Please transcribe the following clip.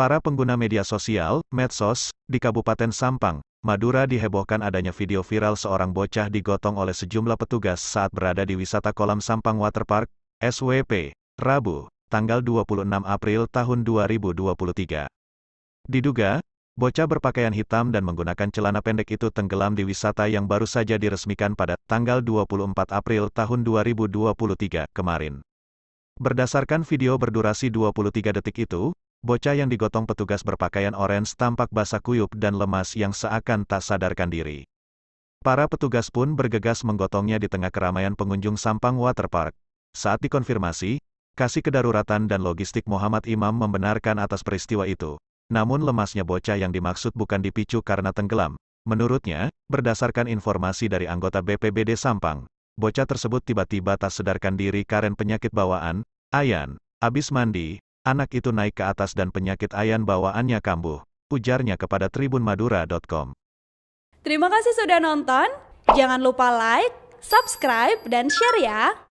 Para pengguna media sosial, medsos, di Kabupaten Sampang, Madura dihebohkan adanya video viral seorang bocah digotong oleh sejumlah petugas saat berada di wisata kolam Sampang Waterpark, SWP, Rabu, tanggal 26 April tahun 2023. Diduga, bocah berpakaian hitam dan menggunakan celana pendek itu tenggelam di wisata yang baru saja diresmikan pada tanggal 24 April tahun 2023 kemarin. Berdasarkan video berdurasi 23 detik itu, bocah yang digotong petugas berpakaian orange tampak basah kuyup dan lemas yang seakan tak sadarkan diri. Para petugas pun bergegas menggotongnya di tengah keramaian pengunjung Sampang Waterpark. Saat dikonfirmasi, Kasih Kedaruratan dan Logistik Muhammad Imam membenarkan atas peristiwa itu. Namun lemasnya bocah yang dimaksud bukan dipicu karena tenggelam. Menurutnya, berdasarkan informasi dari anggota BPBD Sampang, bocah tersebut tiba-tiba tak sedarkan diri karen penyakit bawaan, Ayan, abis mandi, Anak itu naik ke atas dan penyakit ayan bawaannya kambuh, ujarnya kepada tribunmadura.com. Terima kasih sudah nonton, jangan lupa like, subscribe, dan share ya!